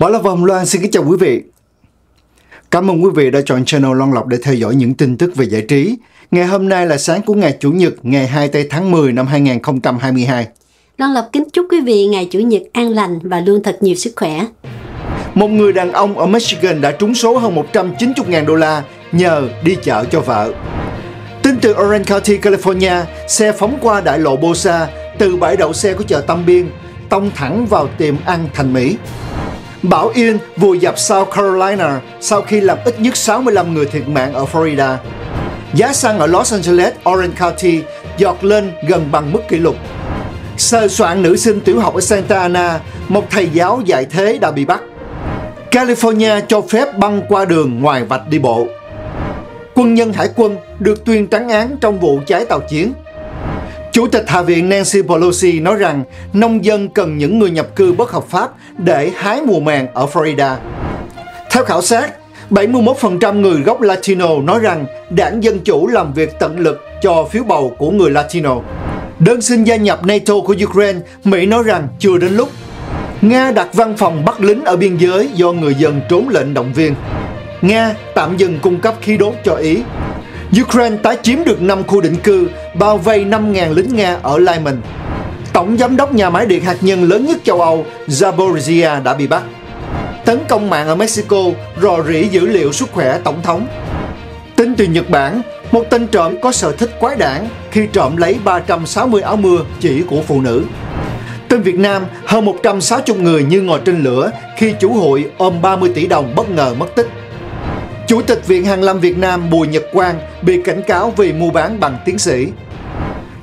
Bảo là Vòng Loan xin kính chào quý vị. Cảm ơn quý vị đã chọn channel Long Lộc để theo dõi những tin tức về giải trí. Ngày hôm nay là sáng của ngày Chủ nhật, ngày tây tháng 10 năm 2022. Long Lộc kính chúc quý vị ngày Chủ nhật an lành và luôn thật nhiều sức khỏe. Một người đàn ông ở Michigan đã trúng số hơn 190.000 đô la nhờ đi chợ cho vợ. Tin từ Orange County, California, xe phóng qua đại lộ Bosa từ bãi đậu xe của chợ Tâm Biên, tông thẳng vào tiệm ăn thành Mỹ. Bão Ian vùi dập South Carolina sau khi làm ít nhất 65 người thiệt mạng ở Florida. Giá xăng ở Los Angeles, Orange County giọt lên gần bằng mức kỷ lục. Sơ soạn nữ sinh tiểu học ở Santa Ana, một thầy giáo dạy thế đã bị bắt. California cho phép băng qua đường ngoài vạch đi bộ. Quân nhân hải quân được tuyên trắng án trong vụ cháy tàu chiến Chủ tịch Hạ viện Nancy Pelosi nói rằng nông dân cần những người nhập cư bất hợp pháp để hái mùa màng ở Florida. Theo khảo sát, 71% người gốc Latino nói rằng đảng Dân Chủ làm việc tận lực cho phiếu bầu của người Latino. Đơn xin gia nhập NATO của Ukraine, Mỹ nói rằng chưa đến lúc. Nga đặt văn phòng bắt lính ở biên giới do người dân trốn lệnh động viên. Nga tạm dừng cung cấp khí đốt cho Ý. Ukraine tái chiếm được 5 khu định cư, bao vây 5.000 lính Nga ở Lyman. Tổng giám đốc nhà máy điện hạt nhân lớn nhất châu Âu, Zaporizhia đã bị bắt. Tấn công mạng ở Mexico rò rỉ dữ liệu sức khỏe tổng thống. Tính từ Nhật Bản, một tên trộm có sở thích quái đản khi trộm lấy 360 áo mưa chỉ của phụ nữ. Tên Việt Nam, hơn 160 người như ngồi trên lửa khi chủ hội ôm 30 tỷ đồng bất ngờ mất tích. Chủ tịch Viện Hàn Lâm Việt Nam Bùi Nhật Quang bị cảnh cáo vì mua bán bằng tiến sĩ.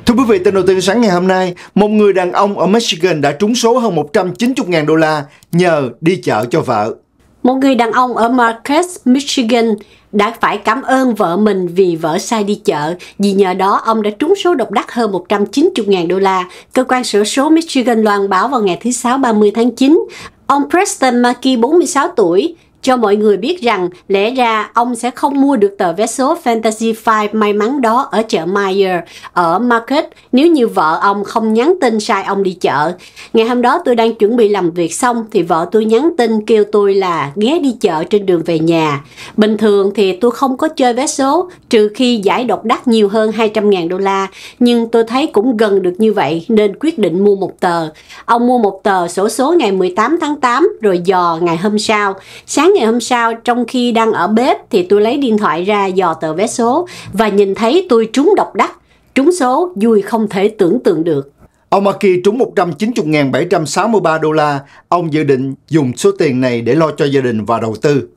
Thưa quý vị, tin đầu tiên sáng ngày hôm nay, một người đàn ông ở Michigan đã trúng số hơn 190.000 đô la nhờ đi chợ cho vợ. Một người đàn ông ở Marquette, Michigan đã phải cảm ơn vợ mình vì vợ sai đi chợ, vì nhờ đó ông đã trúng số độc đắc hơn 190.000 đô la. Cơ quan sổ số Michigan loan báo vào ngày thứ Sáu 30 tháng 9. Ông Preston Mackey, 46 tuổi, cho mọi người biết rằng lẽ ra ông sẽ không mua được tờ vé số Fantasy 5 may mắn đó ở chợ Meyer ở Market nếu như vợ ông không nhắn tin sai ông đi chợ. Ngày hôm đó tôi đang chuẩn bị làm việc xong thì vợ tôi nhắn tin kêu tôi là ghé đi chợ trên đường về nhà. Bình thường thì tôi không có chơi vé số trừ khi giải độc đắc nhiều hơn 200.000 đô la nhưng tôi thấy cũng gần được như vậy nên quyết định mua một tờ. Ông mua một tờ sổ số ngày 18 tháng 8 rồi dò ngày hôm sau. Sáng sáng ngày hôm sau trong khi đang ở bếp thì tôi lấy điện thoại ra dò tờ vé số và nhìn thấy tôi trúng độc đắc, trúng số vui không thể tưởng tượng được. Ông Aki trúng 190.763 đô la. Ông dự định dùng số tiền này để lo cho gia đình và đầu tư.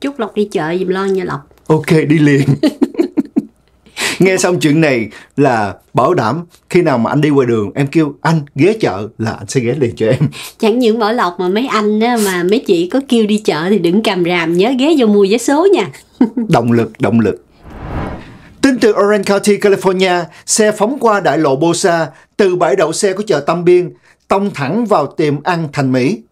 Chúc Lộc đi chợ dùm lo nha Lộc. Ok, đi liền. nghe xong chuyện này là bảo đảm khi nào mà anh đi ngoài đường em kêu anh ghé chợ là anh sẽ ghé liền cho em chẳng những bảo lộc mà mấy anh á, mà mấy chị có kêu đi chợ thì đừng cầm ràm nhớ ghé vô mua vé số nha động lực động lực Tính từ Orange County, California, xe phóng qua đại lộ Bosa từ bãi đậu xe của chợ Tâm Biên, tông thẳng vào tiệm ăn thành Mỹ.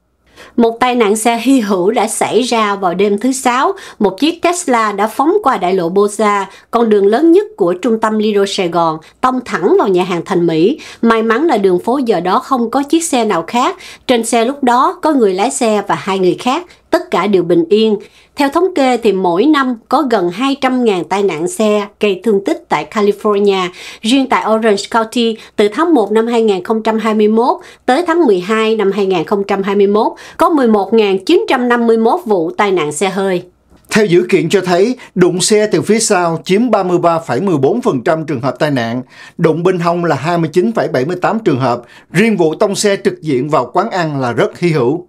Một tai nạn xe hy hữu đã xảy ra vào đêm thứ Sáu. Một chiếc Tesla đã phóng qua đại lộ Bosa, con đường lớn nhất của trung tâm Lido Sài Gòn, tông thẳng vào nhà hàng thành Mỹ. May mắn là đường phố giờ đó không có chiếc xe nào khác. Trên xe lúc đó có người lái xe và hai người khác tất cả đều bình yên. Theo thống kê thì mỗi năm có gần 200.000 tai nạn xe gây thương tích tại California. Riêng tại Orange County, từ tháng 1 năm 2021 tới tháng 12 năm 2021, có 11.951 vụ tai nạn xe hơi. Theo dữ kiện cho thấy, đụng xe từ phía sau chiếm 33,14% trường hợp tai nạn, đụng bên hông là 29,78 trường hợp, riêng vụ tông xe trực diện vào quán ăn là rất hy hữu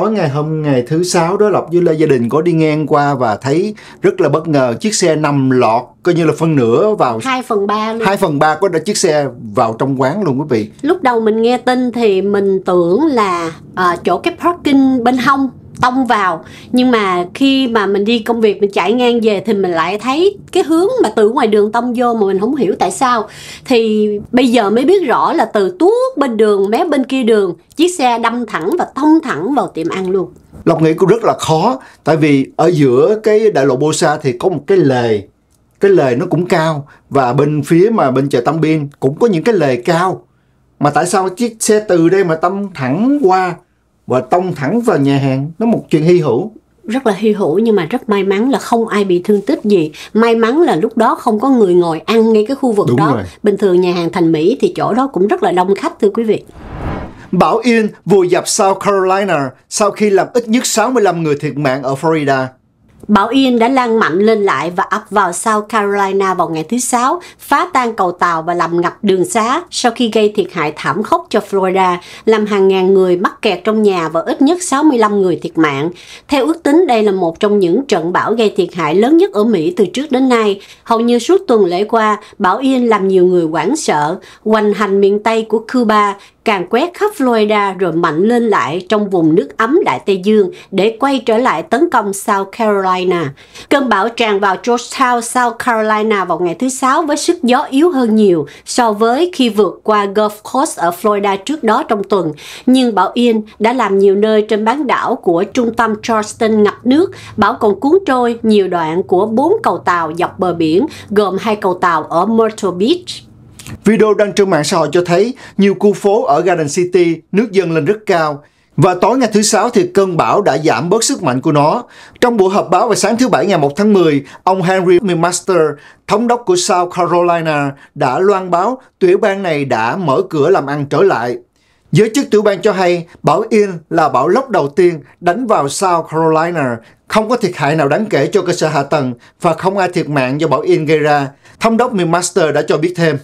tối ngày hôm ngày thứ sáu đó lộc với lê gia đình có đi ngang qua và thấy rất là bất ngờ chiếc xe nằm lọt coi như là phân nửa vào hai phần ba luôn. 2 phần ba có đã chiếc xe vào trong quán luôn quý vị. Lúc đầu mình nghe tin thì mình tưởng là uh, chỗ cái parking bên hông tông vào nhưng mà khi mà mình đi công việc mình chạy ngang về thì mình lại thấy cái hướng mà từ ngoài đường tông vô mà mình không hiểu tại sao thì bây giờ mới biết rõ là từ tuốt bên đường mé bên kia đường chiếc xe đâm thẳng và tông thẳng vào tiệm ăn luôn Lộc nghĩ cũng rất là khó tại vì ở giữa cái đại lộ Bô Sa thì có một cái lề cái lề nó cũng cao và bên phía mà bên chợ Tâm Biên cũng có những cái lề cao mà tại sao chiếc xe từ đây mà tâm thẳng qua và tông thẳng vào nhà hàng nó một chuyện hy hữu rất là hy hữu nhưng mà rất may mắn là không ai bị thương tích gì may mắn là lúc đó không có người ngồi ăn ngay cái khu vực Đúng đó rồi. bình thường nhà hàng thành mỹ thì chỗ đó cũng rất là đông khách thưa quý vị Bão Ian vùi dập South Carolina sau khi làm ít nhất 65 người thiệt mạng ở Florida. Bão Ian đã lan mạnh lên lại và ập vào South Carolina vào ngày thứ Sáu, phá tan cầu tàu và làm ngập đường xá sau khi gây thiệt hại thảm khốc cho Florida, làm hàng ngàn người mắc kẹt trong nhà và ít nhất 65 người thiệt mạng. Theo ước tính, đây là một trong những trận bão gây thiệt hại lớn nhất ở Mỹ từ trước đến nay. Hầu như suốt tuần lễ qua, bão Ian làm nhiều người hoảng sợ, hoành hành miền Tây của Cuba, càng quét khắp Florida rồi mạnh lên lại trong vùng nước ấm Đại Tây Dương để quay trở lại tấn công South Carolina. Cơn bão tràn vào Georgetown, South Carolina vào ngày thứ Sáu với sức gió yếu hơn nhiều so với khi vượt qua Gulf Coast ở Florida trước đó trong tuần. Nhưng bão Ian đã làm nhiều nơi trên bán đảo của trung tâm Charleston ngập nước. Bão còn cuốn trôi nhiều đoạn của bốn cầu tàu dọc bờ biển, gồm hai cầu tàu ở Myrtle Beach Video đăng trên mạng xã hội cho thấy nhiều khu phố ở Garden City nước dâng lên rất cao. Và tối ngày thứ Sáu thì cơn bão đã giảm bớt sức mạnh của nó. Trong buổi họp báo vào sáng thứ Bảy ngày 1 tháng 10, ông Henry McMaster, thống đốc của South Carolina, đã loan báo tiểu bang này đã mở cửa làm ăn trở lại. Giới chức tiểu bang cho hay bão Ian là bão lốc đầu tiên đánh vào South Carolina, không có thiệt hại nào đáng kể cho cơ sở hạ tầng và không ai thiệt mạng do bão Ian gây ra. Thống đốc McMaster đã cho biết thêm.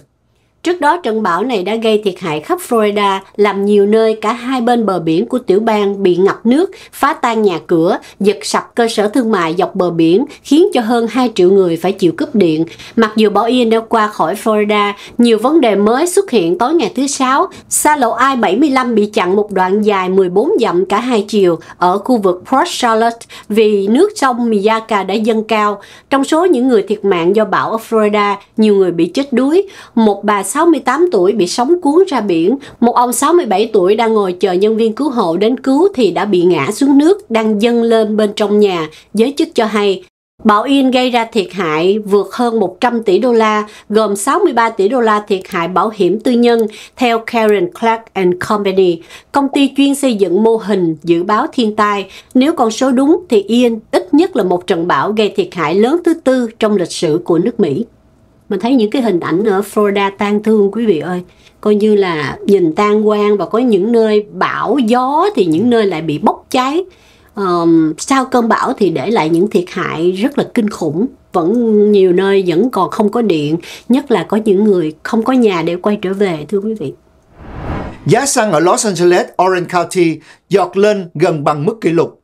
Trước đó, trận bão này đã gây thiệt hại khắp Florida, làm nhiều nơi cả hai bên bờ biển của tiểu bang bị ngập nước, phá tan nhà cửa, giật sập cơ sở thương mại dọc bờ biển, khiến cho hơn 2 triệu người phải chịu cúp điện. Mặc dù bão Ian đã qua khỏi Florida, nhiều vấn đề mới xuất hiện tối ngày thứ Sáu. Xa lộ I-75 bị chặn một đoạn dài 14 dặm cả hai chiều ở khu vực Port Charlotte vì nước sông Miyaka đã dâng cao. Trong số những người thiệt mạng do bão ở Florida, nhiều người bị chết đuối. Một bà 68 tuổi bị sóng cuốn ra biển, một ông 67 tuổi đang ngồi chờ nhân viên cứu hộ đến cứu thì đã bị ngã xuống nước đang dâng lên bên trong nhà, giới chức cho hay. Bão Yên gây ra thiệt hại vượt hơn 100 tỷ đô la, gồm 63 tỷ đô la thiệt hại bảo hiểm tư nhân, theo Karen Clark and Company, công ty chuyên xây dựng mô hình dự báo thiên tai. Nếu con số đúng thì Yên ít nhất là một trận bão gây thiệt hại lớn thứ tư trong lịch sử của nước Mỹ mình thấy những cái hình ảnh ở Florida tan thương quý vị ơi coi như là nhìn tan quang và có những nơi bão gió thì những nơi lại bị bốc cháy um, sau cơn bão thì để lại những thiệt hại rất là kinh khủng vẫn nhiều nơi vẫn còn không có điện nhất là có những người không có nhà để quay trở về thưa quý vị giá xăng ở Los Angeles Orange County giọt lên gần bằng mức kỷ lục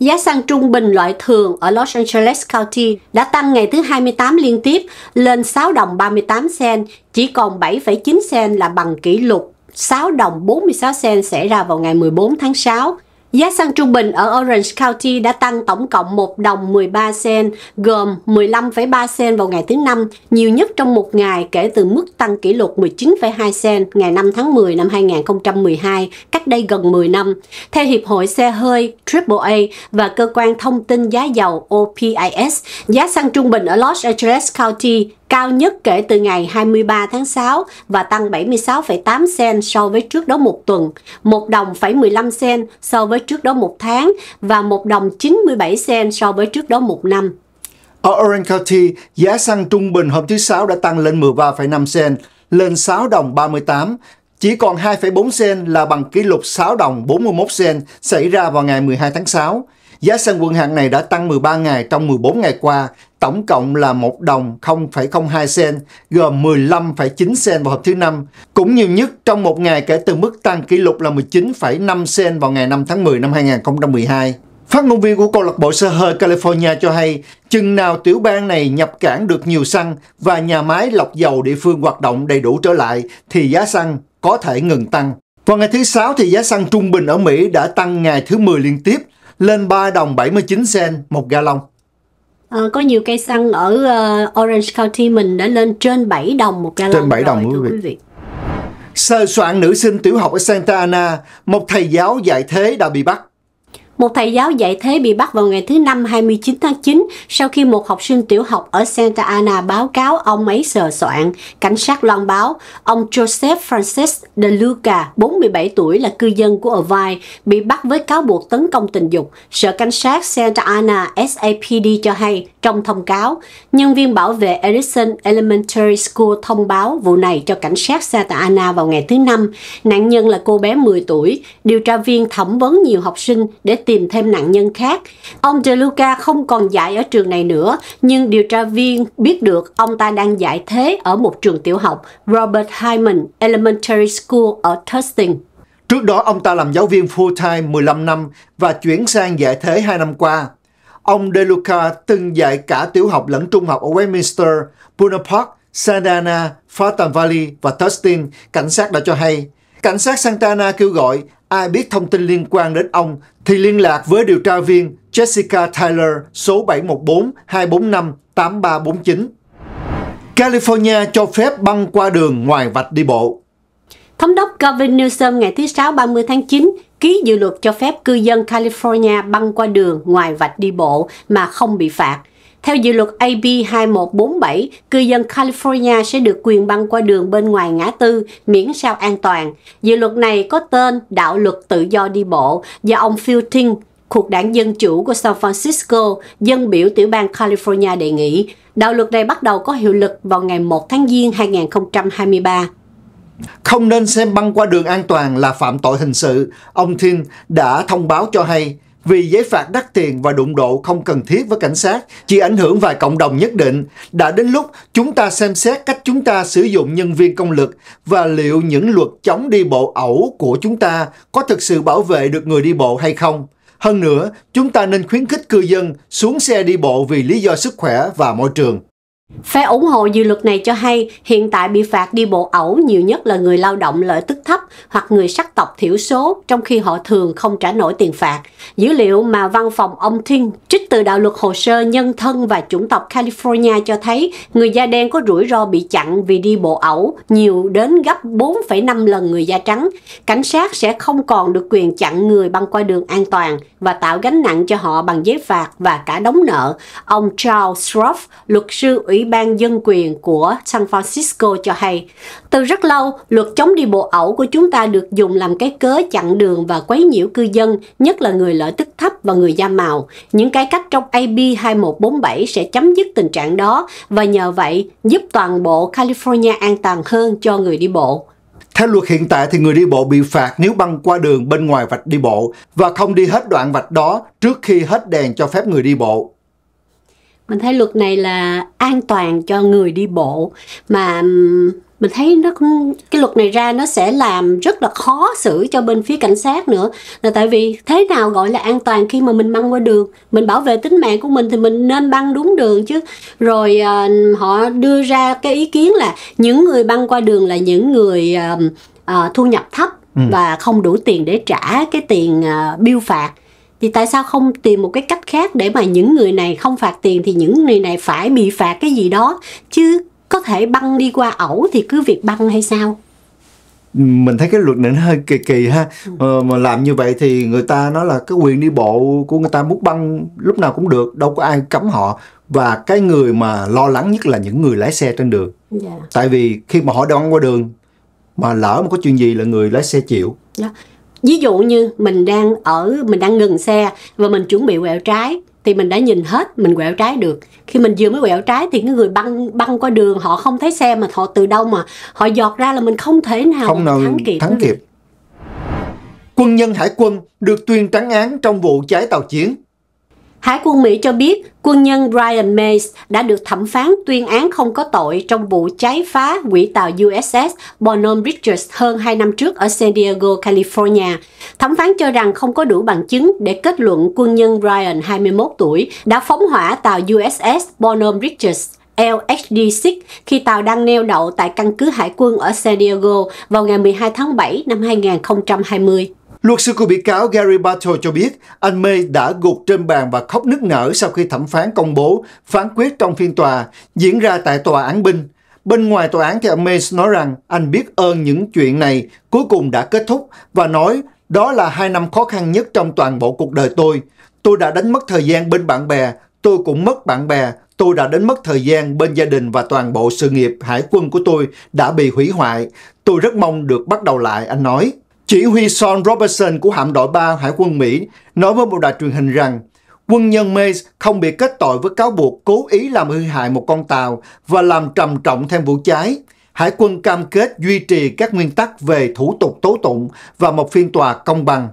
Giá xăng trung bình loại thường ở Los Angeles County đã tăng ngày thứ 28 liên tiếp lên 6 đồng 38 sen, chỉ còn 7,9 sen là bằng kỷ lục 6 đồng 46 sen xảy ra vào ngày 14 tháng 6 Giá xăng trung bình ở Orange County đã tăng tổng cộng 1 đồng 13 sen, gồm 15,3 sen vào ngày thứ Năm, nhiều nhất trong một ngày kể từ mức tăng kỷ lục 19,2 sen ngày 5 tháng 10 năm 2012, cách đây gần 10 năm. Theo Hiệp hội xe hơi AAA và Cơ quan Thông tin Giá dầu OPIS, giá xăng trung bình ở Los Angeles County cao nhất kể từ ngày 23 tháng 6 và tăng 76,8 sen so với trước đó một tuần, 1 đồng 15 sen so với trước đó một tháng và 1 đồng 97 sen so với trước đó một năm. Ở Orange County, giá xăng trung bình hôm thứ Sáu đã tăng lên 13,5 sen, lên 6 đồng 38, chỉ còn 2,4 sen là bằng kỷ lục 6 đồng 41 sen xảy ra vào ngày 12 tháng 6. Giá sân quân hạng này đã tăng 13 ngày trong 14 ngày qua, tổng cộng là 1 đồng 0,02 sen, gồm 15,9 sen vào hộp thứ năm, cũng nhiều nhất trong một ngày kể từ mức tăng kỷ lục là 19,5 sen vào ngày 5 tháng 10 năm 2012. Phát ngôn viên của câu lạc bộ xe hơi California cho hay, chừng nào tiểu bang này nhập cảng được nhiều xăng và nhà máy lọc dầu địa phương hoạt động đầy đủ trở lại thì giá xăng có thể ngừng tăng. Vào ngày thứ Sáu thì giá xăng trung bình ở Mỹ đã tăng ngày thứ 10 liên tiếp lên 3 đồng 79 sen một ga lông. À, có nhiều cây xăng ở uh, Orange County mình đã lên trên 7 đồng một ga Trên 7 rồi, đồng quý vị. vị. Sơ soạn nữ sinh tiểu học ở Santa Ana, một thầy giáo dạy thế đã bị bắt. Một thầy giáo dạy thế bị bắt vào ngày thứ Năm 29 tháng 9 sau khi một học sinh tiểu học ở Santa Ana báo cáo ông ấy sờ soạn. Cảnh sát loan báo, ông Joseph Francis De Luca, 47 tuổi là cư dân của Irvine, bị bắt với cáo buộc tấn công tình dục. Sở cảnh sát Santa Ana SAPD cho hay trong thông cáo, nhân viên bảo vệ Edison Elementary School thông báo vụ này cho cảnh sát Santa Ana vào ngày thứ Năm. Nạn nhân là cô bé 10 tuổi, điều tra viên thẩm vấn nhiều học sinh để tìm thêm nạn nhân khác. Ông DeLuca không còn dạy ở trường này nữa, nhưng điều tra viên biết được ông ta đang dạy thế ở một trường tiểu học Robert Hyman Elementary School ở Tustin. Trước đó, ông ta làm giáo viên full-time 15 năm và chuyển sang dạy thế 2 năm qua. Ông DeLuca từng dạy cả tiểu học lẫn trung học ở Westminster, Buna Park, Santana, Fulton Valley và Tustin, cảnh sát đã cho hay. Cảnh sát Santana kêu gọi Ai biết thông tin liên quan đến ông thì liên lạc với điều tra viên Jessica Tyler số 714 245 8349. California cho phép băng qua đường ngoài vạch đi bộ. Thống đốc Gavin Newsom ngày thứ Sáu 30 tháng 9 ký dự luật cho phép cư dân California băng qua đường ngoài vạch đi bộ mà không bị phạt – theo dự luật AB 2147, cư dân California sẽ được quyền băng qua đường bên ngoài ngã tư miễn sao an toàn. Dự luật này có tên Đạo luật tự do đi bộ do ông Phil Ting, cuộc đảng Dân Chủ của San Francisco, dân biểu tiểu bang California đề nghị. Đạo luật này bắt đầu có hiệu lực vào ngày 1 tháng Giêng 2023. Không nên xem băng qua đường an toàn là phạm tội hình sự, ông Thinh đã thông báo cho hay vì giấy phạt đắt tiền và đụng độ không cần thiết với cảnh sát chỉ ảnh hưởng vài cộng đồng nhất định. Đã đến lúc chúng ta xem xét cách chúng ta sử dụng nhân viên công lực và liệu những luật chống đi bộ ẩu của chúng ta có thực sự bảo vệ được người đi bộ hay không. Hơn nữa, chúng ta nên khuyến khích cư dân xuống xe đi bộ vì lý do sức khỏe và môi trường. Phe ủng hộ dự luật này cho hay hiện tại bị phạt đi bộ ẩu nhiều nhất là người lao động lợi tức thấp hoặc người sắc tộc thiểu số trong khi họ thường không trả nổi tiền phạt. Dữ liệu mà văn phòng ông Thiên trích từ đạo luật hồ sơ nhân thân và chủng tộc California cho thấy người da đen có rủi ro bị chặn vì đi bộ ẩu nhiều đến gấp 4,5 lần người da trắng. Cảnh sát sẽ không còn được quyền chặn người băng qua đường an toàn và tạo gánh nặng cho họ bằng giấy phạt và cả đóng nợ. Ông Charles Ruff, luật sư ủy Ủy ban Dân quyền của San Francisco cho hay, từ rất lâu, luật chống đi bộ ẩu của chúng ta được dùng làm cái cớ chặn đường và quấy nhiễu cư dân, nhất là người lợi tức thấp và người da màu. Những cái cách trong AB 2147 sẽ chấm dứt tình trạng đó và nhờ vậy giúp toàn bộ California an toàn hơn cho người đi bộ. Theo luật hiện tại thì người đi bộ bị phạt nếu băng qua đường bên ngoài vạch đi bộ và không đi hết đoạn vạch đó trước khi hết đèn cho phép người đi bộ mình thấy luật này là an toàn cho người đi bộ mà mình thấy nó cái luật này ra nó sẽ làm rất là khó xử cho bên phía cảnh sát nữa là tại vì thế nào gọi là an toàn khi mà mình băng qua đường mình bảo vệ tính mạng của mình thì mình nên băng đúng đường chứ rồi à, họ đưa ra cái ý kiến là những người băng qua đường là những người à, à, thu nhập thấp ừ. và không đủ tiền để trả cái tiền à, ờ, biêu phạt thì tại sao không tìm một cái cách khác để mà những người này không phạt tiền thì những người này phải bị phạt cái gì đó chứ có thể băng đi qua ẩu thì cứ việc băng hay sao mình thấy cái luật này nó hơi kỳ kỳ ha ừ. ờ, mà làm như vậy thì người ta nói là cái quyền đi bộ của người ta muốn băng lúc nào cũng được đâu có ai cấm họ và cái người mà lo lắng nhất là những người lái xe trên đường yeah. Dạ. tại vì khi mà họ đang qua đường mà lỡ mà có chuyện gì là người lái xe chịu yeah dạ ví dụ như mình đang ở mình đang ngừng xe và mình chuẩn bị quẹo trái thì mình đã nhìn hết mình quẹo trái được khi mình vừa mới quẹo trái thì cái người băng băng qua đường họ không thấy xe mà họ từ đâu mà họ giọt ra là mình không thể nào không thắng kịp thắng kịp quân nhân hải quân được tuyên trắng án trong vụ cháy tàu chiến Hải quân Mỹ cho biết quân nhân Brian Mays đã được thẩm phán tuyên án không có tội trong vụ cháy phá quỹ tàu USS Bonhomme Richards hơn 2 năm trước ở San Diego, California. Thẩm phán cho rằng không có đủ bằng chứng để kết luận quân nhân Brian, 21 tuổi, đã phóng hỏa tàu USS Bonhomme Richards LHD-6 khi tàu đang neo đậu tại căn cứ hải quân ở San Diego vào ngày 12 tháng 7 năm 2020. Luật sư của bị cáo Gary Bartle cho biết anh May đã gục trên bàn và khóc nức nở sau khi thẩm phán công bố phán quyết trong phiên tòa diễn ra tại tòa án binh. Bên ngoài tòa án thì anh May nói rằng anh biết ơn những chuyện này cuối cùng đã kết thúc và nói đó là hai năm khó khăn nhất trong toàn bộ cuộc đời tôi. Tôi đã đánh mất thời gian bên bạn bè, tôi cũng mất bạn bè, tôi đã đánh mất thời gian bên gia đình và toàn bộ sự nghiệp hải quân của tôi đã bị hủy hoại. Tôi rất mong được bắt đầu lại, anh nói. Chỉ huy Sean Robertson của hạm đội 3 Hải quân Mỹ nói với một đài truyền hình rằng quân nhân Mays không bị kết tội với cáo buộc cố ý làm hư hại một con tàu và làm trầm trọng thêm vụ cháy. Hải quân cam kết duy trì các nguyên tắc về thủ tục tố tụng và một phiên tòa công bằng.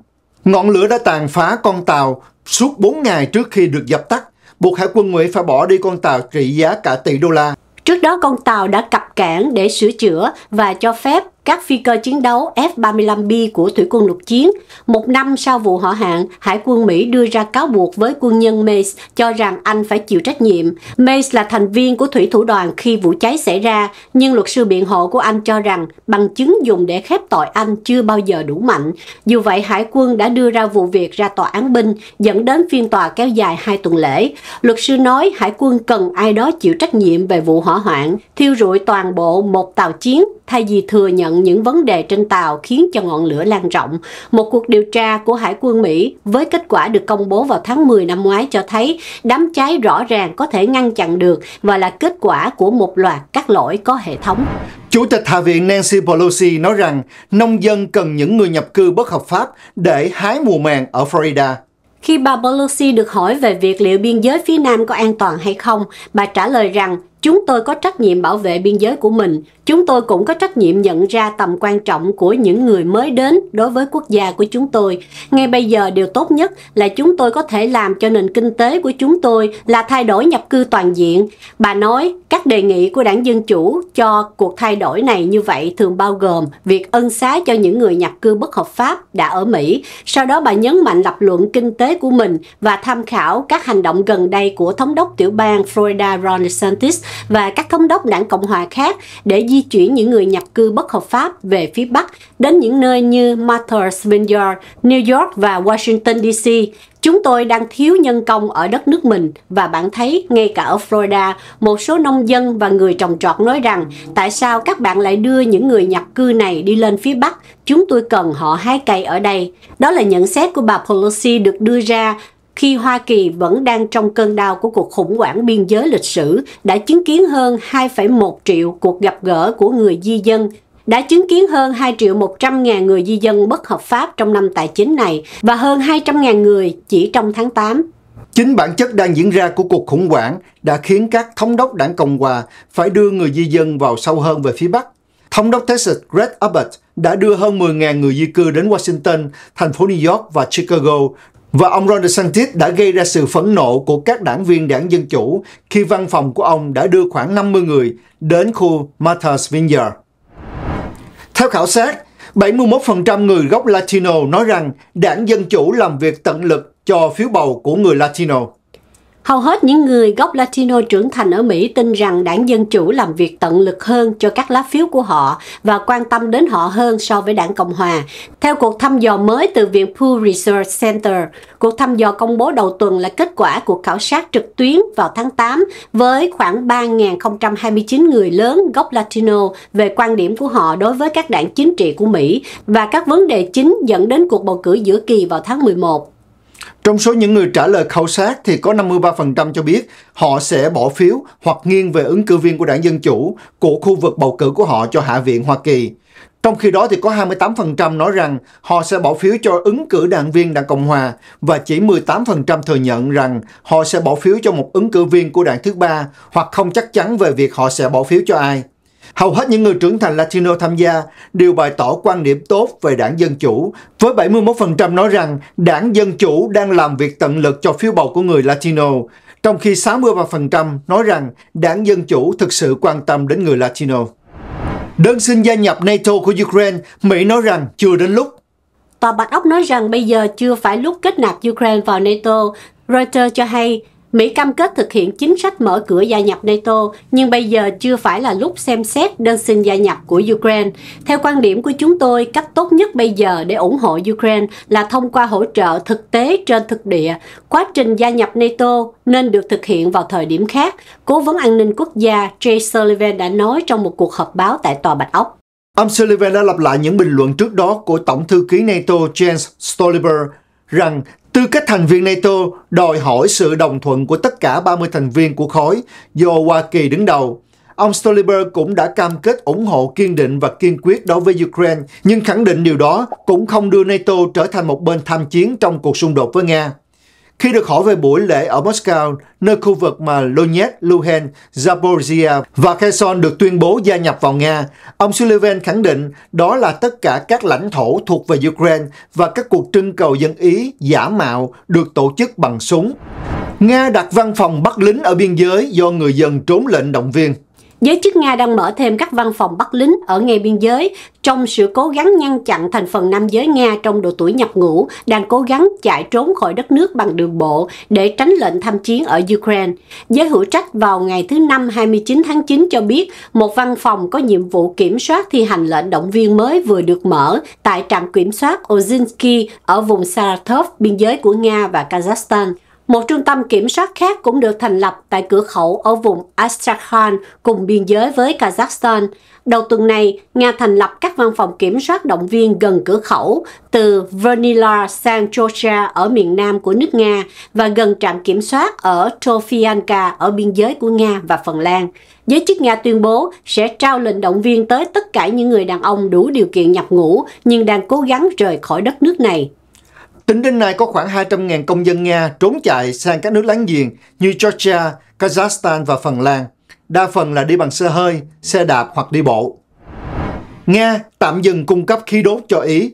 Ngọn lửa đã tàn phá con tàu suốt 4 ngày trước khi được dập tắt, buộc Hải quân Mỹ phải bỏ đi con tàu trị giá cả tỷ đô la. Trước đó, con tàu đã cập cảng để sửa chữa và cho phép các phi cơ chiến đấu F-35B của thủy quân lục chiến, một năm sau vụ hỏa hạn, Hải quân Mỹ đưa ra cáo buộc với quân nhân Mace cho rằng anh phải chịu trách nhiệm. Mace là thành viên của thủy thủ đoàn khi vụ cháy xảy ra, nhưng luật sư biện hộ của anh cho rằng bằng chứng dùng để khép tội anh chưa bao giờ đủ mạnh. Dù vậy, Hải quân đã đưa ra vụ việc ra tòa án binh, dẫn đến phiên tòa kéo dài hai tuần lễ. Luật sư nói Hải quân cần ai đó chịu trách nhiệm về vụ hỏa hoạn, thiêu rụi toàn bộ một tàu chiến thay vì thừa nhận những vấn đề trên tàu khiến cho ngọn lửa lan rộng. Một cuộc điều tra của Hải quân Mỹ với kết quả được công bố vào tháng 10 năm ngoái cho thấy đám cháy rõ ràng có thể ngăn chặn được và là kết quả của một loạt các lỗi có hệ thống. Chủ tịch Hạ viện Nancy Pelosi nói rằng nông dân cần những người nhập cư bất hợp pháp để hái mùa màng ở Florida. Khi bà Pelosi được hỏi về việc liệu biên giới phía Nam có an toàn hay không, bà trả lời rằng Chúng tôi có trách nhiệm bảo vệ biên giới của mình, chúng tôi cũng có trách nhiệm nhận ra tầm quan trọng của những người mới đến đối với quốc gia của chúng tôi. Ngay bây giờ điều tốt nhất là chúng tôi có thể làm cho nền kinh tế của chúng tôi là thay đổi nhập cư toàn diện. Bà nói, các đề nghị của đảng Dân Chủ cho cuộc thay đổi này như vậy thường bao gồm việc ân xá cho những người nhập cư bất hợp pháp đã ở Mỹ. Sau đó bà nhấn mạnh lập luận kinh tế của mình và tham khảo các hành động gần đây của Thống đốc tiểu bang Florida Ron DeSantis và các thống đốc đảng Cộng hòa khác để di chuyển những người nhập cư bất hợp pháp về phía Bắc đến những nơi như Martha's Vineyard, New York và Washington DC. Chúng tôi đang thiếu nhân công ở đất nước mình và bạn thấy ngay cả ở Florida, một số nông dân và người trồng trọt nói rằng tại sao các bạn lại đưa những người nhập cư này đi lên phía Bắc, chúng tôi cần họ hái cây ở đây. Đó là nhận xét của bà Pelosi được đưa ra khi Hoa Kỳ vẫn đang trong cơn đau của cuộc khủng hoảng biên giới lịch sử, đã chứng kiến hơn 2,1 triệu cuộc gặp gỡ của người di dân đã chứng kiến hơn 2 triệu 100 ngàn người di dân bất hợp pháp trong năm tài chính này và hơn 200 ngàn người chỉ trong tháng 8. Chính bản chất đang diễn ra của cuộc khủng hoảng đã khiến các thống đốc đảng Cộng Hòa phải đưa người di dân vào sâu hơn về phía Bắc. Thống đốc Texas Greg Abbott đã đưa hơn 10.000 người di cư đến Washington, thành phố New York và Chicago và ông Ron DeSantis đã gây ra sự phẫn nộ của các đảng viên đảng Dân Chủ khi văn phòng của ông đã đưa khoảng 50 người đến khu Martha's Vineyard. Theo khảo sát, 71% người gốc Latino nói rằng đảng Dân Chủ làm việc tận lực cho phiếu bầu của người Latino. Hầu hết những người gốc Latino trưởng thành ở Mỹ tin rằng đảng Dân Chủ làm việc tận lực hơn cho các lá phiếu của họ và quan tâm đến họ hơn so với đảng Cộng Hòa. Theo cuộc thăm dò mới từ Viện Pew Research Center, cuộc thăm dò công bố đầu tuần là kết quả của khảo sát trực tuyến vào tháng 8 với khoảng 3.029 người lớn gốc Latino về quan điểm của họ đối với các đảng chính trị của Mỹ và các vấn đề chính dẫn đến cuộc bầu cử giữa kỳ vào tháng 11. Trong số những người trả lời khảo sát thì có 53% cho biết họ sẽ bỏ phiếu hoặc nghiêng về ứng cử viên của đảng Dân Chủ của khu vực bầu cử của họ cho Hạ viện Hoa Kỳ. Trong khi đó thì có 28% nói rằng họ sẽ bỏ phiếu cho ứng cử đảng viên đảng Cộng Hòa và chỉ 18% thừa nhận rằng họ sẽ bỏ phiếu cho một ứng cử viên của đảng thứ ba hoặc không chắc chắn về việc họ sẽ bỏ phiếu cho ai. Hầu hết những người trưởng thành Latino tham gia đều bày tỏ quan điểm tốt về đảng Dân Chủ, với 71% nói rằng đảng Dân Chủ đang làm việc tận lực cho phiếu bầu của người Latino, trong khi 63% nói rằng đảng Dân Chủ thực sự quan tâm đến người Latino. Đơn xin gia nhập NATO của Ukraine, Mỹ nói rằng chưa đến lúc. Tòa Bạch Ốc nói rằng bây giờ chưa phải lúc kết nạp Ukraine vào NATO. Reuters cho hay Mỹ cam kết thực hiện chính sách mở cửa gia nhập NATO, nhưng bây giờ chưa phải là lúc xem xét đơn xin gia nhập của Ukraine. Theo quan điểm của chúng tôi, cách tốt nhất bây giờ để ủng hộ Ukraine là thông qua hỗ trợ thực tế trên thực địa. Quá trình gia nhập NATO nên được thực hiện vào thời điểm khác, Cố vấn an ninh quốc gia Jay Sullivan đã nói trong một cuộc họp báo tại Tòa Bạch Ốc. Ông Sullivan đã lặp lại những bình luận trước đó của Tổng thư ký NATO Jens Stoltenberg rằng Tư cách thành viên NATO đòi hỏi sự đồng thuận của tất cả 30 thành viên của khối do Hoa Kỳ đứng đầu. Ông Stoltenberg cũng đã cam kết ủng hộ kiên định và kiên quyết đối với Ukraine, nhưng khẳng định điều đó cũng không đưa NATO trở thành một bên tham chiến trong cuộc xung đột với Nga. Khi được hỏi về buổi lễ ở Moscow, nơi khu vực mà Donetsk, Luhansk, Zaporizhia và Kherson được tuyên bố gia nhập vào Nga, ông Sullivan khẳng định đó là tất cả các lãnh thổ thuộc về Ukraine và các cuộc trưng cầu dân Ý giả mạo được tổ chức bằng súng. Nga đặt văn phòng bắt lính ở biên giới do người dân trốn lệnh động viên. Giới chức Nga đang mở thêm các văn phòng bắt lính ở ngay biên giới trong sự cố gắng ngăn chặn thành phần nam giới Nga trong độ tuổi nhập ngũ đang cố gắng chạy trốn khỏi đất nước bằng đường bộ để tránh lệnh tham chiến ở Ukraine. Giới hữu trách vào ngày thứ Năm 29 tháng 9 cho biết một văn phòng có nhiệm vụ kiểm soát thi hành lệnh động viên mới vừa được mở tại trạm kiểm soát Ozinski ở vùng Saratov, biên giới của Nga và Kazakhstan. Một trung tâm kiểm soát khác cũng được thành lập tại cửa khẩu ở vùng Astrakhan cùng biên giới với Kazakhstan. Đầu tuần này, Nga thành lập các văn phòng kiểm soát động viên gần cửa khẩu từ Vernila sang Georgia ở miền nam của nước Nga và gần trạm kiểm soát ở Trofianka ở biên giới của Nga và Phần Lan. Giới chức Nga tuyên bố sẽ trao lệnh động viên tới tất cả những người đàn ông đủ điều kiện nhập ngũ nhưng đang cố gắng rời khỏi đất nước này. Tính đến nay có khoảng 200.000 công dân Nga trốn chạy sang các nước láng giềng như Georgia, Kazakhstan và Phần Lan. Đa phần là đi bằng xe hơi, xe đạp hoặc đi bộ. Nga tạm dừng cung cấp khí đốt cho Ý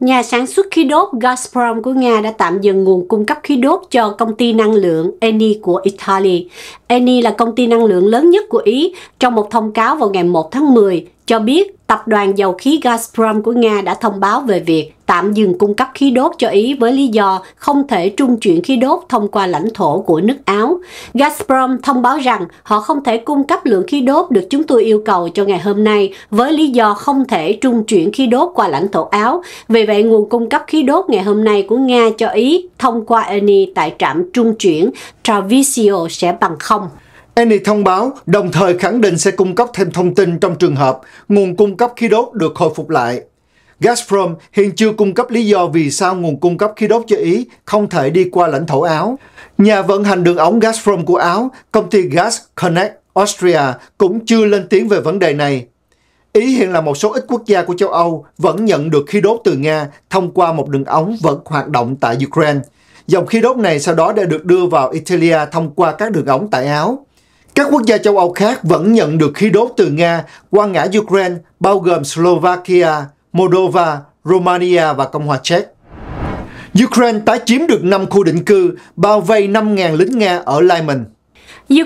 Nhà sản xuất khí đốt Gazprom của Nga đã tạm dừng nguồn cung cấp khí đốt cho công ty năng lượng Eni của Italy. Eni là công ty năng lượng lớn nhất của Ý. Trong một thông cáo vào ngày 1 tháng 10, cho biết tập đoàn dầu khí Gazprom của Nga đã thông báo về việc tạm dừng cung cấp khí đốt cho Ý với lý do không thể trung chuyển khí đốt thông qua lãnh thổ của nước Áo. Gazprom thông báo rằng họ không thể cung cấp lượng khí đốt được chúng tôi yêu cầu cho ngày hôm nay với lý do không thể trung chuyển khí đốt qua lãnh thổ Áo. Vì vậy, nguồn cung cấp khí đốt ngày hôm nay của Nga cho Ý thông qua ENI tại trạm trung chuyển Travisio sẽ bằng không. Eni thông báo đồng thời khẳng định sẽ cung cấp thêm thông tin trong trường hợp nguồn cung cấp khí đốt được hồi phục lại. Gazprom hiện chưa cung cấp lý do vì sao nguồn cung cấp khí đốt cho Ý không thể đi qua lãnh thổ Áo. Nhà vận hành đường ống Gazprom của Áo, công ty Gas Connect Austria cũng chưa lên tiếng về vấn đề này. Ý hiện là một số ít quốc gia của châu Âu vẫn nhận được khí đốt từ Nga thông qua một đường ống vẫn hoạt động tại Ukraine. Dòng khí đốt này sau đó đã được đưa vào Italia thông qua các đường ống tại Áo. Các quốc gia châu Âu khác vẫn nhận được khí đốt từ Nga qua ngã Ukraine, bao gồm Slovakia, Moldova, Romania và Cộng hòa Czech. Ukraine tái chiếm được 5 khu định cư, bao vây 5.000 lính Nga ở Lyman.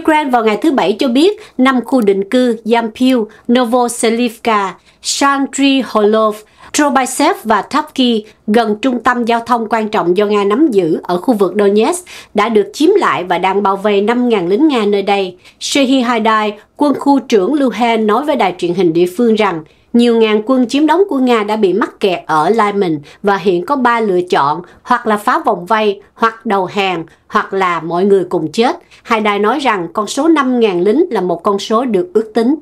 Ukraine vào ngày thứ Bảy cho biết 5 khu định cư Yampiv, Novoselivka, Shantri Holov, Trobasev và Tavki, gần trung tâm giao thông quan trọng do Nga nắm giữ ở khu vực Donetsk đã được chiếm lại và đang bao vây 5.000 lính Nga nơi đây. Shehi Haidai, quân khu trưởng Luhansk, nói với đài truyền hình địa phương rằng nhiều ngàn quân chiếm đóng của Nga đã bị mắc kẹt ở Lyman và hiện có ba lựa chọn, hoặc là phá vòng vây, hoặc đầu hàng, hoặc là mọi người cùng chết. Haidai nói rằng con số 5.000 lính là một con số được ước tính.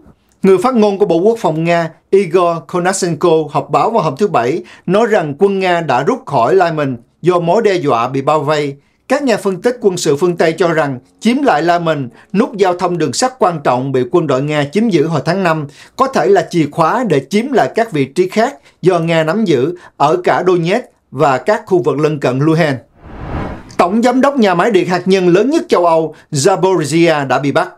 Người phát ngôn của Bộ Quốc phòng Nga Igor Konashenko họp báo vào hôm thứ Bảy nói rằng quân Nga đã rút khỏi Lyman do mối đe dọa bị bao vây. Các nhà phân tích quân sự phương Tây cho rằng chiếm lại Lyman, nút giao thông đường sắt quan trọng bị quân đội Nga chiếm giữ hồi tháng 5, có thể là chìa khóa để chiếm lại các vị trí khác do Nga nắm giữ ở cả Donetsk và các khu vực lân cận Luhansk. Tổng giám đốc nhà máy điện hạt nhân lớn nhất châu Âu, Zaporizhia đã bị bắt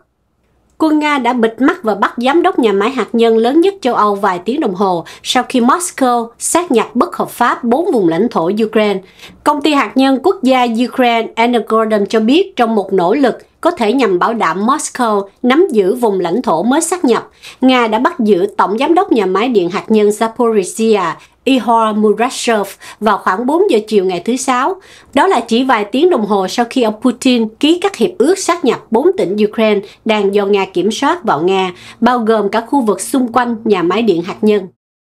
quân Nga đã bịt mắt và bắt giám đốc nhà máy hạt nhân lớn nhất châu Âu vài tiếng đồng hồ sau khi Moscow xác nhập bất hợp pháp bốn vùng lãnh thổ Ukraine. Công ty hạt nhân quốc gia Ukraine Energodon cho biết trong một nỗ lực có thể nhằm bảo đảm Moscow nắm giữ vùng lãnh thổ mới xác nhập. Nga đã bắt giữ tổng giám đốc nhà máy điện hạt nhân Zaporizhia Ihor Murashov vào khoảng 4 giờ chiều ngày thứ Sáu. Đó là chỉ vài tiếng đồng hồ sau khi ông Putin ký các hiệp ước xác nhập 4 tỉnh Ukraine đang do Nga kiểm soát vào Nga, bao gồm cả khu vực xung quanh nhà máy điện hạt nhân.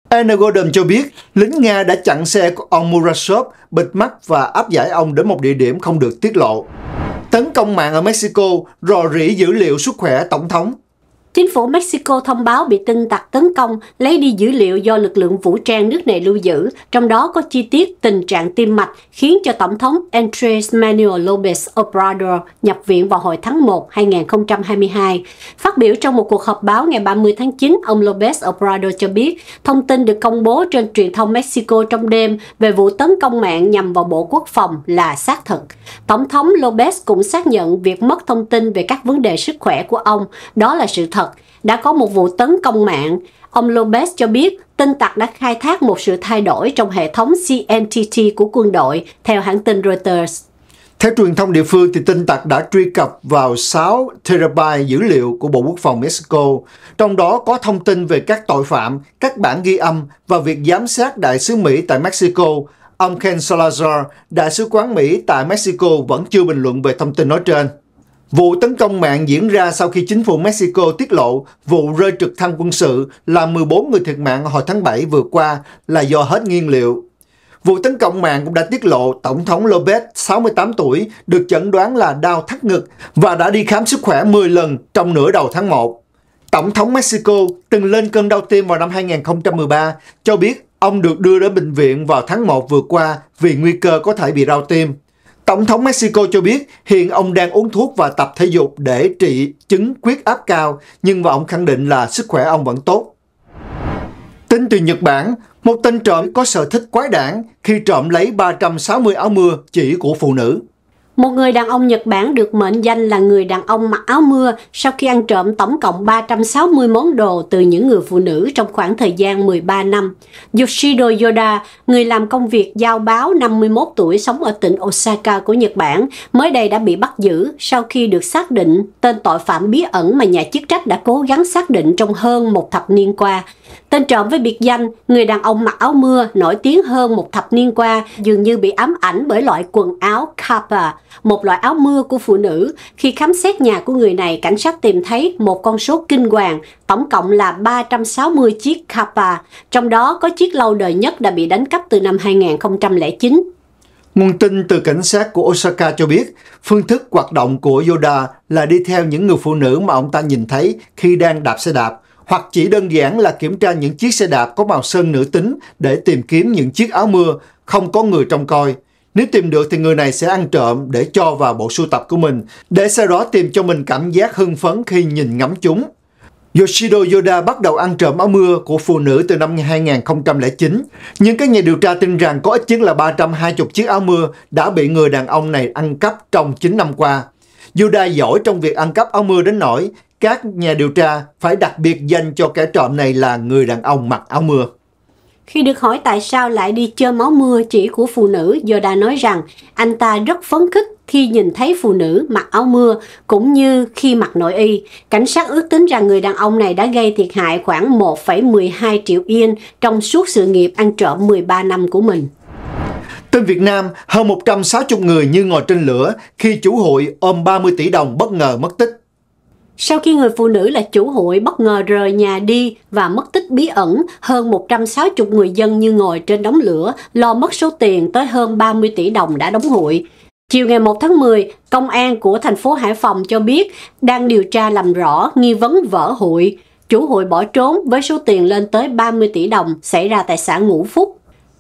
Energodom cho biết lính Nga đã chặn xe của ông Murashov, bịt mắt và áp giải ông đến một địa điểm không được tiết lộ. Tấn công mạng ở Mexico rò rỉ dữ liệu sức khỏe tổng thống Chính phủ Mexico thông báo bị tin tặc tấn công, lấy đi dữ liệu do lực lượng vũ trang nước này lưu giữ, trong đó có chi tiết tình trạng tim mạch khiến cho Tổng thống Andres Manuel López Obrador nhập viện vào hồi tháng 1, 2022. Phát biểu trong một cuộc họp báo ngày 30 tháng 9, ông López Obrador cho biết thông tin được công bố trên truyền thông Mexico trong đêm về vụ tấn công mạng nhằm vào Bộ Quốc phòng là xác thực. Tổng thống López cũng xác nhận việc mất thông tin về các vấn đề sức khỏe của ông, đó là sự thật vật đã có một vụ tấn công mạng. Ông Lopez cho biết tin tặc đã khai thác một sự thay đổi trong hệ thống CNTT của quân đội, theo hãng tin Reuters. Theo truyền thông địa phương, thì tin tặc đã truy cập vào 6 terabyte dữ liệu của Bộ Quốc phòng Mexico, trong đó có thông tin về các tội phạm, các bản ghi âm và việc giám sát đại sứ Mỹ tại Mexico. Ông Ken Salazar, đại sứ quán Mỹ tại Mexico vẫn chưa bình luận về thông tin nói trên. Vụ tấn công mạng diễn ra sau khi chính phủ Mexico tiết lộ vụ rơi trực thăng quân sự làm 14 người thiệt mạng hồi tháng 7 vừa qua là do hết nhiên liệu. Vụ tấn công mạng cũng đã tiết lộ Tổng thống Lopez, 68 tuổi, được chẩn đoán là đau thắt ngực và đã đi khám sức khỏe 10 lần trong nửa đầu tháng 1. Tổng thống Mexico từng lên cơn đau tim vào năm 2013, cho biết ông được đưa đến bệnh viện vào tháng 1 vừa qua vì nguy cơ có thể bị đau tim. Tổng thống Mexico cho biết hiện ông đang uống thuốc và tập thể dục để trị chứng huyết áp cao, nhưng và ông khẳng định là sức khỏe ông vẫn tốt. tin từ Nhật Bản, một tên trộm có sở thích quái đản khi trộm lấy 360 áo mưa chỉ của phụ nữ. Một người đàn ông Nhật Bản được mệnh danh là người đàn ông mặc áo mưa sau khi ăn trộm tổng cộng 360 món đồ từ những người phụ nữ trong khoảng thời gian 13 năm. Yoshido Yoda, người làm công việc giao báo 51 tuổi sống ở tỉnh Osaka của Nhật Bản, mới đây đã bị bắt giữ sau khi được xác định tên tội phạm bí ẩn mà nhà chức trách đã cố gắng xác định trong hơn một thập niên qua. Tên trộm với biệt danh người đàn ông mặc áo mưa nổi tiếng hơn một thập niên qua dường như bị ám ảnh bởi loại quần áo kappa, một loại áo mưa của phụ nữ. Khi khám xét nhà của người này, cảnh sát tìm thấy một con số kinh hoàng, tổng cộng là 360 chiếc kappa, trong đó có chiếc lâu đời nhất đã bị đánh cắp từ năm 2009. Nguồn tin từ cảnh sát của Osaka cho biết, phương thức hoạt động của Yoda là đi theo những người phụ nữ mà ông ta nhìn thấy khi đang đạp xe đạp hoặc chỉ đơn giản là kiểm tra những chiếc xe đạp có màu sơn nữ tính để tìm kiếm những chiếc áo mưa không có người trông coi. Nếu tìm được thì người này sẽ ăn trộm để cho vào bộ sưu tập của mình, để sau đó tìm cho mình cảm giác hưng phấn khi nhìn ngắm chúng. Yoshido Yoda bắt đầu ăn trộm áo mưa của phụ nữ từ năm 2009, nhưng các nhà điều tra tin rằng có ít nhất là 320 chiếc áo mưa đã bị người đàn ông này ăn cắp trong 9 năm qua. Yoda giỏi trong việc ăn cắp áo mưa đến nỗi các nhà điều tra phải đặc biệt dành cho kẻ trộm này là người đàn ông mặc áo mưa. Khi được hỏi tại sao lại đi chơi máu mưa chỉ của phụ nữ, giờ đã nói rằng anh ta rất phấn khích khi nhìn thấy phụ nữ mặc áo mưa cũng như khi mặc nội y. Cảnh sát ước tính rằng người đàn ông này đã gây thiệt hại khoảng 1,12 triệu yên trong suốt sự nghiệp ăn trộm 13 năm của mình. Trên Việt Nam, hơn 160 người như ngồi trên lửa khi chủ hội ôm 30 tỷ đồng bất ngờ mất tích. Sau khi người phụ nữ là chủ hội bất ngờ rời nhà đi và mất tích bí ẩn, hơn 160 người dân như ngồi trên đống lửa, lo mất số tiền tới hơn 30 tỷ đồng đã đóng hội. Chiều ngày 1 tháng 10, Công an của thành phố Hải Phòng cho biết đang điều tra làm rõ nghi vấn vỡ hội, Chủ hội bỏ trốn với số tiền lên tới 30 tỷ đồng xảy ra tại xã Ngũ Phúc,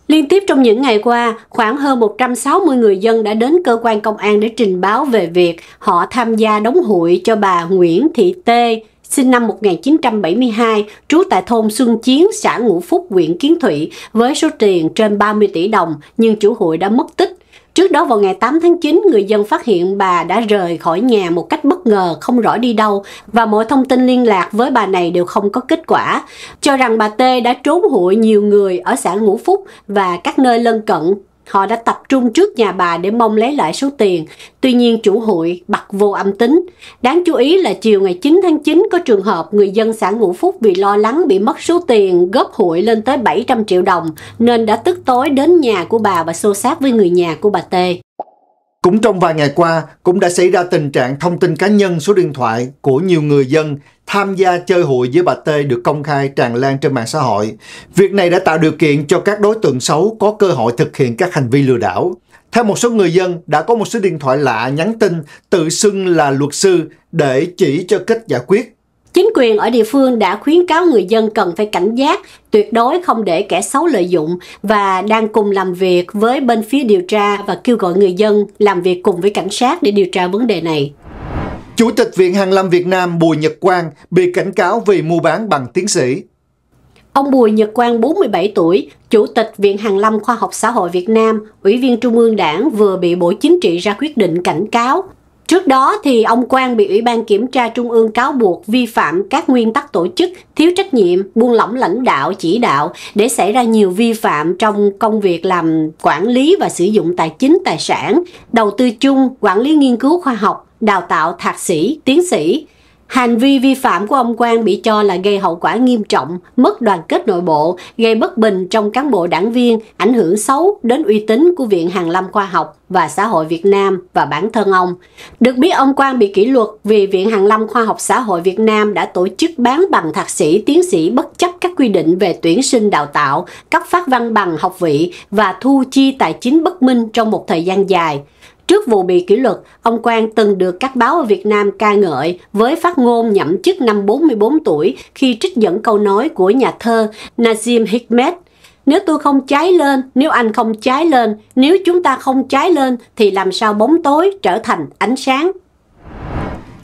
Liên tiếp trong những ngày qua, khoảng hơn 160 người dân đã đến cơ quan công an để trình báo về việc họ tham gia đóng hụi cho bà Nguyễn Thị Tê, sinh năm 1972, trú tại thôn Xuân Chiến, xã Ngũ Phúc, huyện Kiến Thụy, với số tiền trên 30 tỷ đồng, nhưng chủ hụi đã mất tích. Trước đó vào ngày 8 tháng 9, người dân phát hiện bà đã rời khỏi nhà một cách bất ngờ, không rõ đi đâu và mọi thông tin liên lạc với bà này đều không có kết quả, cho rằng bà T đã trốn hụi nhiều người ở xã Ngũ Phúc và các nơi lân cận Họ đã tập trung trước nhà bà để mong lấy lại số tiền, tuy nhiên chủ hội bật vô âm tính. Đáng chú ý là chiều ngày 9 tháng 9 có trường hợp người dân xã Ngũ Phúc vì lo lắng bị mất số tiền góp hội lên tới 700 triệu đồng nên đã tức tối đến nhà của bà và xô xát với người nhà của bà T. Cũng trong vài ngày qua, cũng đã xảy ra tình trạng thông tin cá nhân số điện thoại của nhiều người dân tham gia chơi hụi với bà T được công khai tràn lan trên mạng xã hội. Việc này đã tạo điều kiện cho các đối tượng xấu có cơ hội thực hiện các hành vi lừa đảo. Theo một số người dân, đã có một số điện thoại lạ nhắn tin tự xưng là luật sư để chỉ cho cách giải quyết Chính quyền ở địa phương đã khuyến cáo người dân cần phải cảnh giác, tuyệt đối không để kẻ xấu lợi dụng và đang cùng làm việc với bên phía điều tra và kêu gọi người dân làm việc cùng với cảnh sát để điều tra vấn đề này. Chủ tịch Viện Hàn Lâm Việt Nam Bùi Nhật Quang bị cảnh cáo vì mua bán bằng tiến sĩ. Ông Bùi Nhật Quang 47 tuổi, Chủ tịch Viện Hàn Lâm Khoa học Xã hội Việt Nam, Ủy viên Trung ương Đảng vừa bị Bộ Chính trị ra quyết định cảnh cáo Trước đó thì ông Quang bị Ủy ban kiểm tra trung ương cáo buộc vi phạm các nguyên tắc tổ chức, thiếu trách nhiệm, buông lỏng lãnh đạo chỉ đạo để xảy ra nhiều vi phạm trong công việc làm quản lý và sử dụng tài chính tài sản, đầu tư chung, quản lý nghiên cứu khoa học, đào tạo thạc sĩ, tiến sĩ Hành vi vi phạm của ông Quang bị cho là gây hậu quả nghiêm trọng, mất đoàn kết nội bộ, gây bất bình trong cán bộ đảng viên, ảnh hưởng xấu đến uy tín của Viện Hàn Lâm Khoa học và Xã hội Việt Nam và bản thân ông. Được biết ông Quang bị kỷ luật vì Viện Hàn Lâm Khoa học Xã hội Việt Nam đã tổ chức bán bằng thạc sĩ, tiến sĩ bất chấp các quy định về tuyển sinh đào tạo, cấp phát văn bằng học vị và thu chi tài chính bất minh trong một thời gian dài. Trước vụ bị kỷ luật, ông Quang từng được các báo ở Việt Nam ca ngợi với phát ngôn nhậm chức năm 44 tuổi khi trích dẫn câu nói của nhà thơ Nazim Hikmet nếu tôi không cháy lên, nếu anh không cháy lên, nếu chúng ta không cháy lên thì làm sao bóng tối trở thành ánh sáng.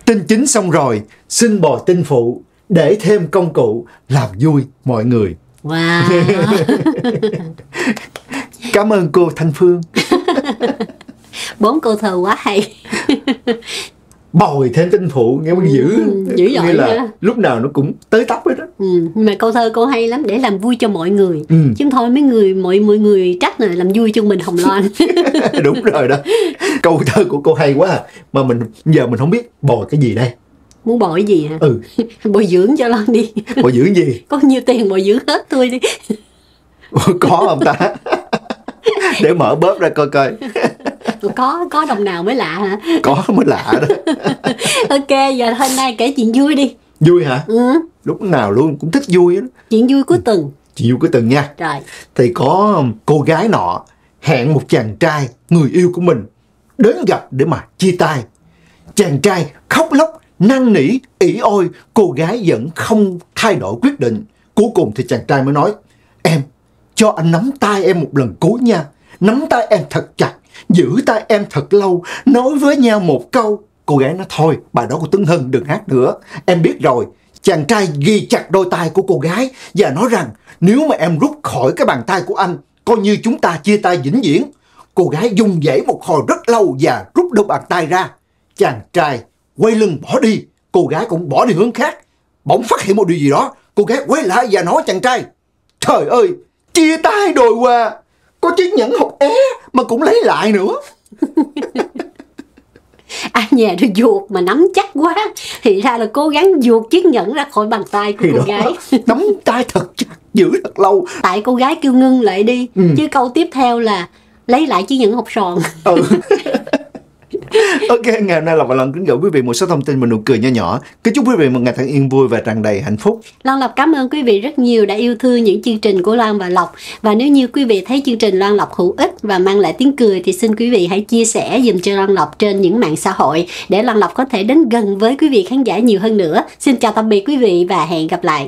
Tin chính xong rồi, xin bò tin phụ để thêm công cụ làm vui mọi người. Wow. Cảm ơn cô Thanh Phương. bốn câu thơ quá hay bồi thêm tinh phụ nghe mới dữ ừ, dữ dội là nha. lúc nào nó cũng tới tóc hết đó ừ, mà câu thơ cô hay lắm để làm vui cho mọi người ừ. chứ thôi mấy người mọi mọi người trách là làm vui cho mình hồng loan đúng rồi đó câu thơ của cô hay quá à. mà mình giờ mình không biết bồi cái gì đây muốn bồi cái gì hả ừ bồi dưỡng cho lon đi bồi dưỡng gì có nhiều tiền bồi dưỡng hết tôi đi có không ta để mở bóp ra coi coi có có đồng nào mới lạ hả có mới lạ đó ok giờ hôm nay kể chuyện vui đi vui hả ừ. lúc nào luôn cũng thích vui đó. chuyện vui của ừ. từng chuyện vui của từng nha rồi thì có cô gái nọ hẹn một chàng trai người yêu của mình đến gặp để mà chia tay chàng trai khóc lóc năn nỉ ỉ ôi cô gái vẫn không thay đổi quyết định cuối cùng thì chàng trai mới nói em cho anh nắm tay em một lần cuối nha nắm tay em thật chặt Giữ tay em thật lâu, nói với nhau một câu. Cô gái nói thôi, bài đó của Tuấn Hưng đừng hát nữa. Em biết rồi, chàng trai ghi chặt đôi tay của cô gái và nói rằng nếu mà em rút khỏi cái bàn tay của anh, coi như chúng ta chia tay vĩnh viễn. Cô gái dung dãy một hồi rất lâu và rút đôi bàn tay ra. Chàng trai quay lưng bỏ đi, cô gái cũng bỏ đi hướng khác. Bỗng phát hiện một điều gì đó, cô gái quay lại và nói chàng trai. Trời ơi, chia tay đồi qua có chiếc nhẫn hột é mà cũng lấy lại nữa ai à, nhà nó ruột mà nắm chắc quá thì ra là cố gắng ruột chiếc nhẫn ra khỏi bàn tay của thì cô đó, gái nắm tay thật chặt giữ thật lâu tại cô gái kêu ngưng lại đi ừ. chứ câu tiếp theo là lấy lại chiếc nhẫn hộp sòn ừ. ok ngày hôm nay lộc và long kính gửi quý vị một số thông tin và nụ cười nho nhỏ kính chúc quý vị một ngày thật yên vui và tràn đầy hạnh phúc loan lộc cảm ơn quý vị rất nhiều đã yêu thương những chương trình của loan và lộc và nếu như quý vị thấy chương trình loan lộc hữu ích và mang lại tiếng cười thì xin quý vị hãy chia sẻ dùm cho loan lộc trên những mạng xã hội để loan lộc có thể đến gần với quý vị khán giả nhiều hơn nữa xin chào tạm biệt quý vị và hẹn gặp lại